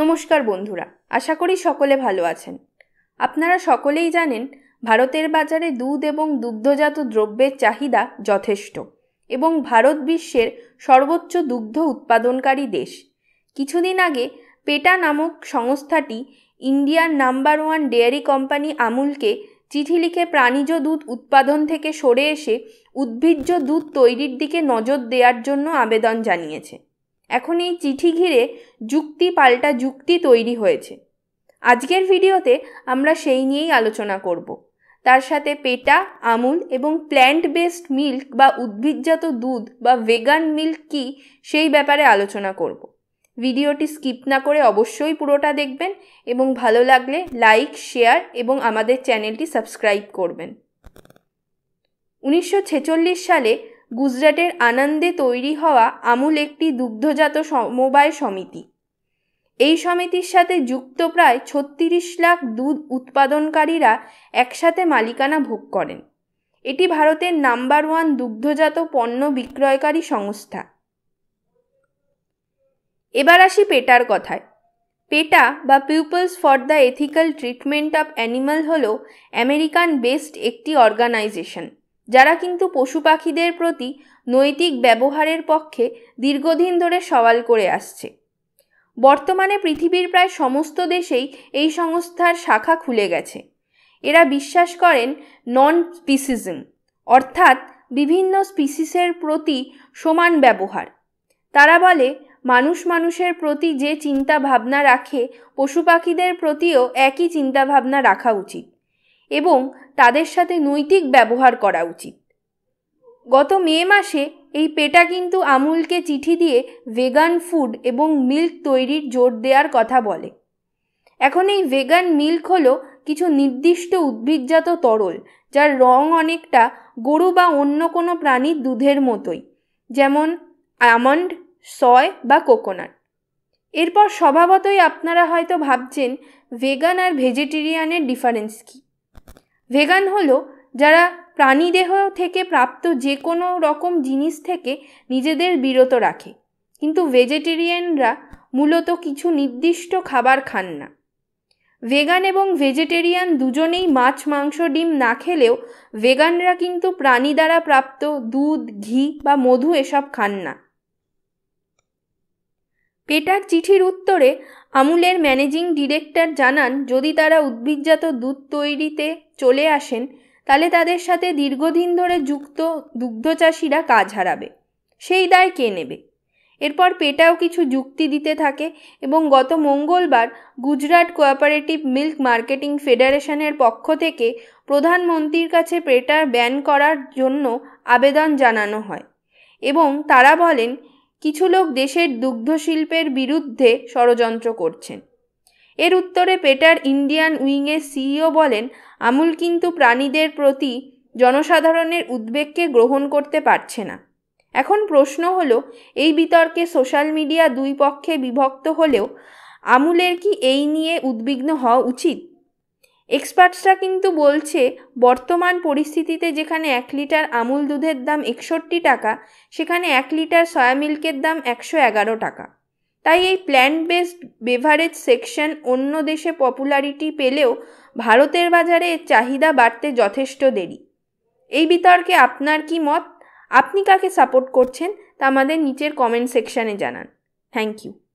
নমস্কার বন্ধুরা আশা করি সকলে ভালো আছেন আপনারা সকলেই জানেন ভারতের বাজারে দুধ এবং দুগ্ধজাত দ্রব্যের চাহিদা যথেষ্ট এবং ভারত বিশ্বের সর্বোচ্চ দুগ্ধ উৎপাদনকারী দেশ কিছুদিন আগে পেটা নামক সংস্থাটি ইন্ডিয়ার নাম্বার ওয়ান ডেয়ারি কোম্পানি আমুলকে চিঠি লিখে প্রাণীজ দুধ উৎপাদন থেকে সরে এসে উদ্ভিজ্জ দুধ তৈরির দিকে নজর দেওয়ার জন্য আবেদন জানিয়েছে এখন এই চিঠি ঘিরে যুক্তি পাল্টা যুক্তি তৈরি হয়েছে আজকের ভিডিওতে আমরা সেই নিয়েই আলোচনা করব তার সাথে পেটা আমুল এবং প্ল্যান্ট বেসড মিল্ক বা উদ্ভিদজাত দুধ বা ভেগান মিল্ক কি সেই ব্যাপারে আলোচনা করব ভিডিওটি স্কিপ না করে অবশ্যই পুরোটা দেখবেন এবং ভালো লাগলে লাইক শেয়ার এবং আমাদের চ্যানেলটি সাবস্ক্রাইব করবেন উনিশশো সালে গুজরাটের আনন্দে তৈরি হওয়া আমুল একটি দুগ্ধজাত সমবায় সমিতি এই সমিতির সাথে যুক্ত প্রায় ছত্রিশ লাখ দুধ উৎপাদনকারীরা একসাথে মালিকানা ভোগ করেন এটি ভারতের নাম্বার ওয়ান দুগ্ধজাত পণ্য বিক্রয়কারী সংস্থা এবার আসি পেটার কথায় পেটা বা peoples for the ethical treatment of animal হল আমেরিকান বেসড একটি অর্গানাইজেশন যারা কিন্তু পশু পাখিদের প্রতি নৈতিক ব্যবহারের পক্ষে দীর্ঘদিন ধরে সওয়াল করে আসছে বর্তমানে পৃথিবীর প্রায় সমস্ত দেশেই এই সংস্থার শাখা খুলে গেছে এরা বিশ্বাস করেন নন স্পিসিজম অর্থাৎ বিভিন্ন স্পিসিসের প্রতি সমান ব্যবহার তারা বলে মানুষ মানুষের প্রতি যে চিন্তা ভাবনা রাখে পশু পাখিদের প্রতিও একই চিন্তা ভাবনা রাখা উচিত এবং তাদের সাথে নৈতিক ব্যবহার করা উচিত গত মে মাসে এই পেটা কিন্তু আমুলকে চিঠি দিয়ে ভেগান ফুড এবং মিল্ক তৈরির জোর দেওয়ার কথা বলে এখন এই ভেগান মিল্ক হলো কিছু নির্দিষ্ট উদ্ভিদজাত তরল যার রং অনেকটা গরু বা অন্য কোনো প্রাণীর দুধের মতোই যেমন আমন্ড সয় বা কোকোনাট এরপর স্বভাবতই আপনারা হয়তো ভাবছেন ভেগান আর ভেজিটেরিয়ানের ডিফারেন্স কী ভেগান হলো যারা প্রাণীদেহ থেকে প্রাপ্ত যে কোনো রকম জিনিস থেকে নিজেদের বিরত রাখে কিন্তু ভেজিটেরিয়ানরা মূলত কিছু নির্দিষ্ট খাবার খান না ভেগান এবং ভেজিটেরিয়ান দুজনেই মাছ মাংস ডিম না খেলেও ভেগানরা কিন্তু প্রাণী দ্বারা প্রাপ্ত দুধ ঘি বা মধু এসব খান না পেটার চিঠির উত্তরে আমুলের ম্যানেজিং ডিরেক্টর জানান যদি তারা উদ্ভিদজাত দুধ তৈরিতে চলে আসেন তাহলে তাদের সাথে দীর্ঘদিন ধরে যুক্ত দুগ্ধচাষিরা কাজ হারাবে সেই দায় কে নেবে এরপর পেটাও কিছু যুক্তি দিতে থাকে এবং গত মঙ্গলবার গুজরাট কোঅপারেটিভ মিল্ক মার্কেটিং ফেডারেশনের পক্ষ থেকে প্রধানমন্ত্রীর কাছে পেটার ব্যান করার জন্য আবেদন জানানো হয় এবং তারা বলেন কিছু লোক দেশের দুগ্ধশিল্পের বিরুদ্ধে ষড়যন্ত্র করছেন এর উত্তরে পেটার ইন্ডিয়ান উইংয়ের সিইও বলেন আমুল কিন্তু প্রাণীদের প্রতি জনসাধারণের উদ্বেগকে গ্রহণ করতে পারছে না এখন প্রশ্ন হলো এই বিতর্কে সোশ্যাল মিডিয়া দুই পক্ষে বিভক্ত হলেও আমুলের কি এই নিয়ে উদ্বিগ্ন হওয়া উচিত এক্সপার্টসরা কিন্তু বলছে বর্তমান পরিস্থিতিতে যেখানে এক লিটার আমুল দুধের দাম একষট্টি টাকা সেখানে এক লিটার সয়া মিল্কের দাম একশো এগারো টাকা তাই এই প্ল্যান্ট বেসড বেভারেজ সেকশন অন্য দেশে পপুলারিটি পেলেও ভারতের বাজারে এর চাহিদা বাড়তে যথেষ্ট দেরি এই বিতর্কে আপনার কি মত আপনি কাকে সাপোর্ট করছেন তা আমাদের নিচের কমেন্ট সেকশানে জানান থ্যাংক ইউ